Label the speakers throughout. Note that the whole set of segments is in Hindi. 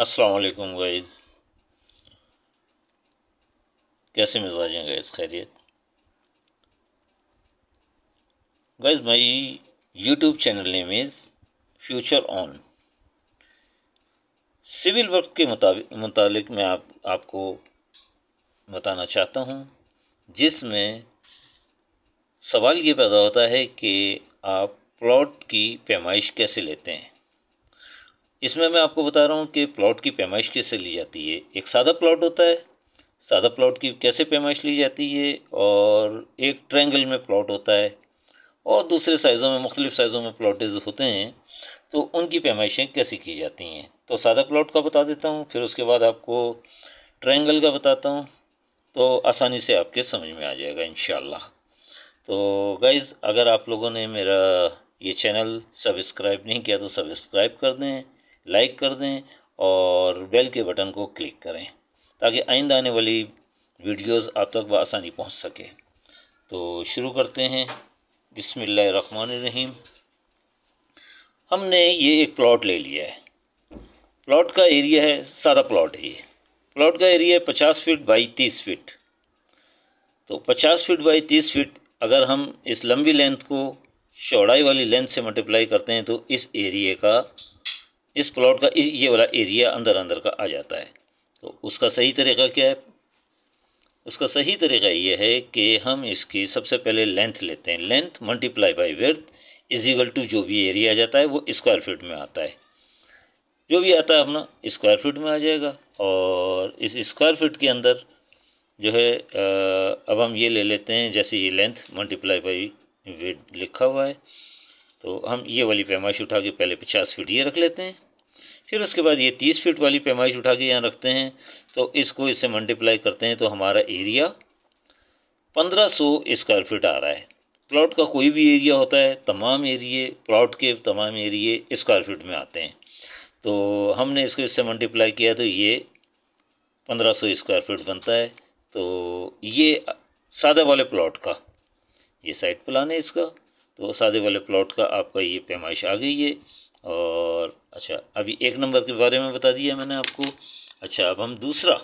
Speaker 1: अस्सलाम वालेकुम गाइस कैसे मिजाज हैं गाइस खैरियत guys my YouTube channel name is future on civil work के मुताबिक मुतालिक मैं आप आपको बताना चाहता हूँ जिसमें सवाल ये पैदा होता है कि आप प्लॉट की पैमाइश कैसे लेते हैं इसमें मैं आपको बता रहा हूँ कि प्लॉट की पैमाइश कैसे ली जाती है एक सादा प्लॉट होता है सादा प्लॉट की कैसे पैमाइश ली जाती है और एक ट्रैंगल में प्लॉट होता है और दूसरे साइज़ों में मुख्तलिफ़ साइज़ों में प्लॉटेज होते हैं तो उनकी पैमाइशें कैसे की जाती हैं तो सादा प्लॉट का बता देता हूँ फिर उसके बाद आपको ट्रायंगल का बताता हूँ तो आसानी से आपके समझ में आ जाएगा इन तो गाइज़ अगर आप लोगों ने मेरा ये चैनल सब्सक्राइब नहीं किया तो सब्सक्राइब कर दें लाइक कर दें और बेल के बटन को क्लिक करें ताकि आइंदा आने वाली वीडियोस आप तक आसानी पहुंच सके तो शुरू करते हैं बिसमीम हमने ये एक प्लॉट ले लिया है प्लॉट का एरिया है सादा प्लॉट है ये प्लॉट का एरिया है पचास फीट बाई तीस फीट तो पचास फीट बाई तीस फीट अगर हम इस लंबी लेंथ को चौड़ाई वाली लेंथ से मल्टीप्लाई करते हैं तो इस एरिए का इस प्लॉट का ये वाला एरिया अंदर अंदर का आ जाता है तो उसका सही तरीका क्या है उसका सही तरीका ये है कि हम इसकी सबसे पहले लेंथ लेते हैं length multiply by width equal to जो भी एरिया आ जाता है वो स्क्वायर फीट में आता है जो भी आता है अपना स्क्वायर फीट में आ जाएगा और इस स्क्वायर फीट के अंदर जो है अब हम ये ले लेते हैं जैसे ये लेंथ मल्टीप्लाई बाई वेट लिखा हुआ है तो हम ये वाली पैमाइश उठा के पहले पचास फीट ये रख लेते हैं फिर उसके बाद ये तीस फीट वाली पैमाइश उठा के यहाँ रखते हैं तो इसको इससे मल्टीप्लाई करते हैं तो हमारा एरिया पंद्रह सौ स्क्वायर फीट आ रहा है प्लॉट का कोई भी एरिया होता है तमाम एरिए प्लॉट के तमाम एरिए स्क्वायर फीट में आते हैं तो हमने इसको इससे मल्टीप्लाई किया तो ये पंद्रह सौ स्क्वायर फीट बनता है तो ये सादा वाले प्लॉट का ये साइड प्लान है इसका तो सादे वाले प्लॉट का आपका ये पैमाइश आ गई है और अच्छा अभी एक नंबर के बारे में बता दिया मैंने आपको अच्छा अब हम दूसरा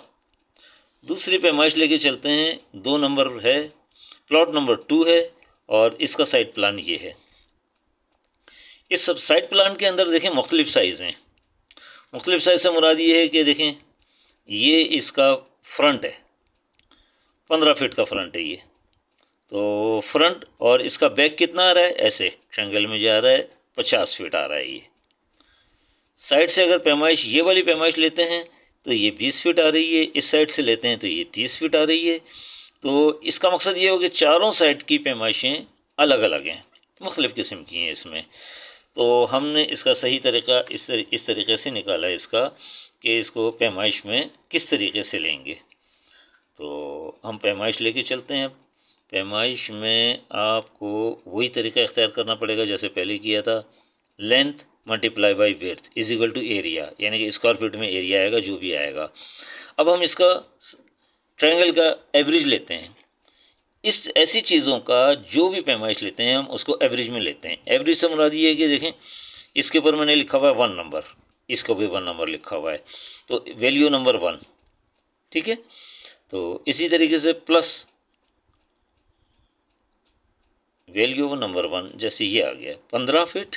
Speaker 1: दूसरी पैमाइश लेके चलते हैं दो नंबर है प्लॉट नंबर टू है और इसका साइड प्लान ये है इस सब साइड प्लान के अंदर देखें मुख्तलिफ़ साइज़ हैं मुख्तलिफ़ साइज़ से मुराद ये है कि देखें ये इसका फ्रंट है पंद्रह फिट का फ्रंट है ये तो फ्रंट और इसका बैक कितना आ रहा है ऐसे ट्रैंगल में जा रहा है पचास फीट आ रहा है ये साइड से अगर पैमाइश ये वाली पैमाइश लेते हैं तो ये बीस फीट आ रही है इस साइड से लेते हैं तो ये तीस फीट आ रही है तो इसका मकसद ये हो कि चारों साइड की पैमाइशें अलग अलग हैं मुख्तफ़ किस्म की हैं इसमें तो हमने इसका सही तरीका इस तर, इस तरीके से निकाला है इसका कि इसको पैमाइश में किस तरीके से लेंगे तो हम पैमाइश लेके चलते हैं अब पैमाइश में आपको वही तरीका इख्तियार करना पड़ेगा जैसे पहले किया था length multiply by width is equal to area यानी कि स्क्वायर फीट में एरिया आएगा जो भी आएगा अब हम इसका ट्रायंगल का एवरेज लेते हैं इस ऐसी चीज़ों का जो भी पैमाइश लेते हैं हम उसको एवरेज में लेते हैं एवरेज से मुराद ये है कि देखें इसके ऊपर मैंने लिखा हुआ है वन नंबर इसको भी वन नंबर लिखा हुआ है तो वैल्यू नंबर वन ठीक है तो इसी तरीके से प्लस वैल्यू नंबर वन जैसे ये आ गया पंद्रह फिट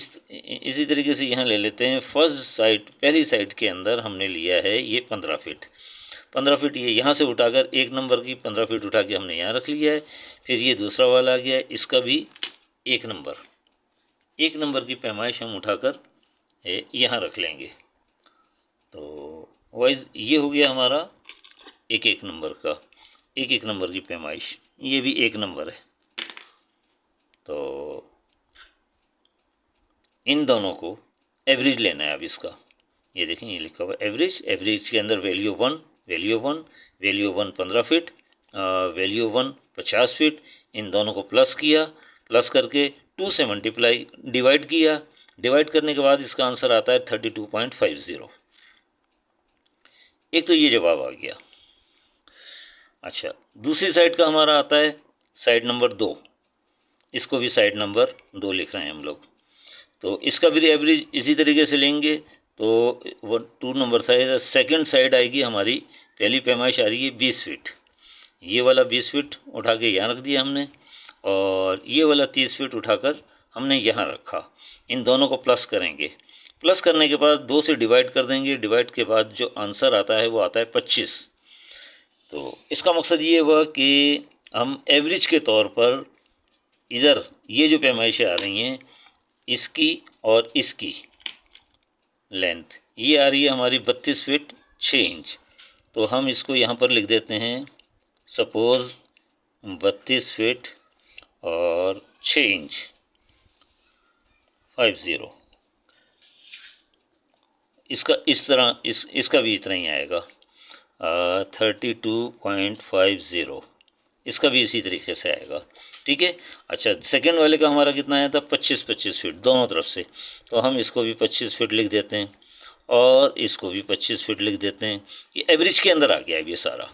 Speaker 1: इस इसी तरीके से यहाँ ले लेते हैं फर्स्ट साइड पहली साइड के अंदर हमने लिया है ये पंद्रह फिट पंद्रह फिट ये यहाँ से उठाकर एक नंबर की पंद्रह फिट उठा के हमने यहाँ रख लिया है फिर ये दूसरा वाला आ गया इसका भी एक नंबर एक नंबर की पैमाइश हम उठाकर यहाँ रख लेंगे तो वाइज ये हो गया हमारा एक एक नंबर का एक एक नंबर की पैमाइश ये भी एक नंबर है तो इन दोनों को एवरेज लेना है अब इसका ये देखें ये लिखा हुआ एवरेज एवरेज के अंदर value one value one value one पंद्रह फीट वैल्यू वन पचास फीट इन दोनों को प्लस किया प्लस करके टू से मल्टीप्लाई डिवाइड किया डिवाइड करने के बाद इसका आंसर आता है thirty two point five zero एक तो ये जवाब आ गया अच्छा दूसरी साइड का हमारा आता है साइड नंबर दो इसको भी साइड नंबर दो लिख रहे हैं हम लोग तो इसका भी एवरेज इसी तरीके से लेंगे तो वो टू नंबर था सेकेंड साइड आएगी हमारी पहली पैमाइश आ रही है बीस फीट ये वाला बीस फीट उठा के यहाँ रख दिया हमने और ये वाला तीस फीट उठाकर हमने यहाँ रखा इन दोनों को प्लस करेंगे प्लस करने के बाद दो से डिवाइड कर देंगे डिवाइड के बाद जो आंसर आता है वो आता है पच्चीस तो इसका मकसद ये हुआ कि हम एवरेज के तौर पर इधर ये जो पैमाइशें आ रही हैं इसकी और इसकी लेंथ ये आ रही है हमारी बत्तीस फिट छः इंच तो हम इसको यहाँ पर लिख देते हैं सपोज़ बत्तीस फिट और छः इंच फाइव ज़ीरो इसका इस तरह इस इसका भी इतना ही आएगा thirty two point five zero इसका भी इसी तरीके से आएगा ठीक है अच्छा सेकेंड वाले का हमारा कितना आया था पच्चीस पच्चीस फीट दोनों तरफ से तो हम इसको भी पच्चीस फीट लिख देते हैं और इसको भी पच्चीस फीट लिख देते हैं ये एवरेज के अंदर आ गया अब ये सारा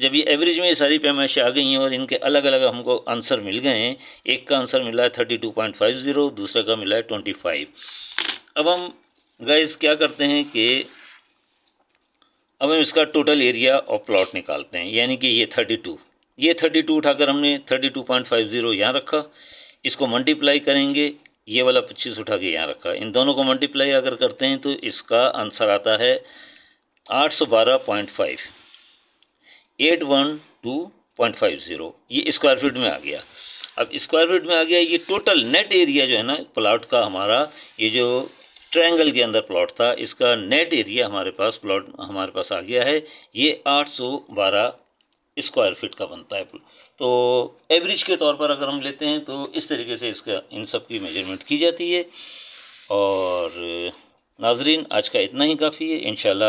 Speaker 1: जब ये एवरेज में ये सारी पैमाइशें आ गई हैं और इनके अलग अलग हमको आंसर मिल गए हैं एक का आंसर मिला है thirty two point five zero दूसरे का मिला है ट्वेंटी फाइव अब हम गाइस क्या करते हैं कि अब हम इसका टोटल एरिया और प्लॉट निकालते हैं यानी कि ये थर्टी टू ये थर्टी टू उठाकर हमने thirty two point five zero यहाँ रखा इसको मल्टीप्लाई करेंगे ये वाला पच्चीस उठा के यहाँ रखा इन दोनों को मल्टीप्लाई अगर करते हैं तो इसका आंसर आता है आठ सौ बारह point five eight one two point five zero ये स्क्वायर फीट में आ गया अब स्क्वायर फीट में आ गया ये टोटल नेट एरिया जो है ना प्लाट का हमारा ये जो ट्रायंगल के अंदर प्लॉट था इसका नेट एरिया हमारे पास प्लॉट हमारे पास आ गया है ये आठ सौ बारह स्क्वायर फिट का बनता है तो एवरेज के तौर पर अगर हम लेते हैं तो इस तरीके से इसका इन सब की मेजरमेंट की जाती है और नाजरीन आज का इतना ही काफ़ी है इन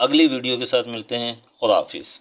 Speaker 1: अगली वीडियो के साथ मिलते हैं खुदा हाफिज़